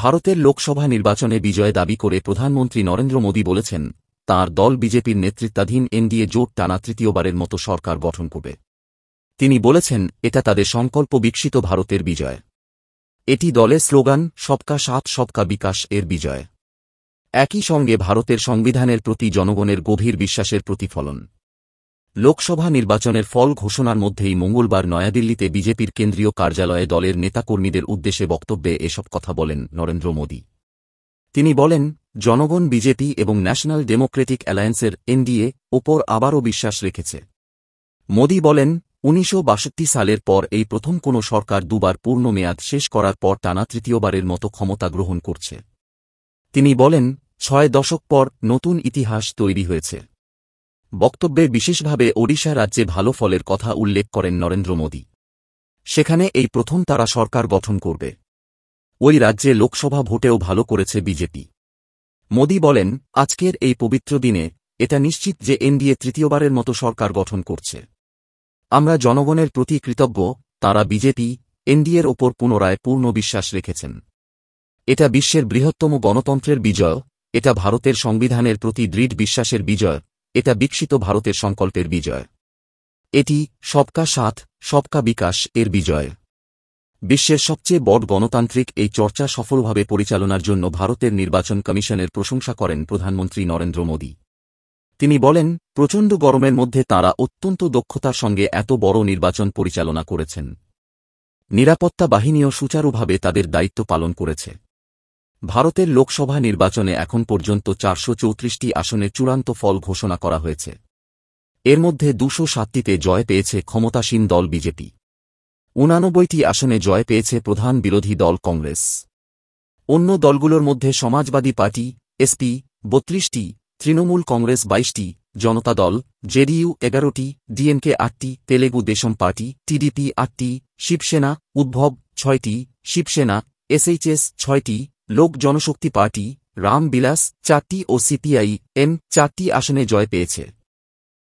ভারতের লোকসভা নির্বাচনে বিজয় দাবি করে প্রধানমন্ত্রী নরেন্দ্র মোদী বলেছেন তার দল বিজেপির নেতৃত্বাধীন এনডিএ জোট টানা তৃতীয়বারের মতো সরকার গঠন করবে তিনি বলেছেন এটা তাদের সংকল্প বিকশিত ভারতের বিজয় এটি দলের স্লোগান সবকা সাত সবকা বিকাশ এর বিজয় একই সঙ্গে ভারতের সংবিধানের প্রতি জনগণের গভীর বিশ্বাসের প্রতিফলন লোকসভা নির্বাচনের ফল ঘোষণার মধ্যেই মঙ্গলবার নয়াদিল্লিতে বিজেপির কেন্দ্রীয় কার্যালয়ে দলের নেতাকর্মীদের উদ্দেশ্যে বক্তব্যে এসব কথা বলেন নরেন্দ্র মোদী তিনি বলেন জনগণ বিজেপি এবং ন্যাশনাল ডেমোক্রেটিক অ্যালায়েন্সের এনডিএ ওপর আবারও বিশ্বাস রেখেছে মোদী বলেন উনিশশো সালের পর এই প্রথম কোনো সরকার দুবার পূর্ণ মেয়াদ শেষ করার পর টানা তৃতীয়বারের মতো ক্ষমতা গ্রহণ করছে তিনি বলেন ছয় দশক পর নতুন ইতিহাস তৈরি হয়েছে বক্তব্যে বিশেষভাবে ওড়িশা রাজ্যে ভালো ফলের কথা উল্লেখ করেন নরেন্দ্র মোদী সেখানে এই প্রথম তারা সরকার গঠন করবে ওই রাজ্যে লোকসভা ভোটেও ভালো করেছে বিজেপি মোদী বলেন আজকের এই পবিত্র দিনে এটা নিশ্চিত যে এনডিএ তৃতীয়বারের মতো সরকার গঠন করছে আমরা জনগণের প্রতি কৃতজ্ঞ তারা বিজেপি এনডিএর ওপর পুনরায় পূর্ণ বিশ্বাস রেখেছেন এটা বিশ্বের বৃহত্তম গণতন্ত্রের বিজয় এটা ভারতের সংবিধানের প্রতি দৃঢ় বিশ্বাসের বিজয় এটা বিকশিত ভারতের সংকল্পের বিজয় এটি সবকা সাথ সবকা বিকাশ এর বিজয় বিশ্বের সবচেয়ে বড় গণতান্ত্রিক এই চর্চা সফলভাবে পরিচালনার জন্য ভারতের নির্বাচন কমিশনের প্রশংসা করেন প্রধানমন্ত্রী নরেন্দ্র মোদী তিনি বলেন প্রচণ্ড গরমের মধ্যে তারা অত্যন্ত দক্ষতার সঙ্গে এত বড় নির্বাচন পরিচালনা করেছেন নিরাপত্তা বাহিনীও সুচারুভাবে তাদের দায়িত্ব পালন করেছে ভারতের লোকসভা নির্বাচনে এখন পর্যন্ত চারশো চৌত্রিশটি আসনে চূড়ান্ত ফল ঘোষণা করা হয়েছে এর মধ্যে দুশো সাতটিতে জয় পেয়েছে ক্ষমতাসীন দল বিজেপি উনানব্বইটি আসনে জয় পেয়েছে প্রধান বিরোধী দল কংগ্রেস অন্য দলগুলোর মধ্যে সমাজবাদী পার্টি এসপি বত্রিশটি তৃণমূল কংগ্রেস বাইশটি জনতা দল জেডিইউ এগারোটি ডিএমকে আটটি তেলেগু দেশম পার্টি টিডিপি আটটি শিবসেনা উদ্ভব ছয়টি শিবসেনা এসএইচএস ছয়টি লোক জনশক্তি পার্টি বিলাস চারটি ও সিপিআই এম চারটি আসনে জয় পেয়েছে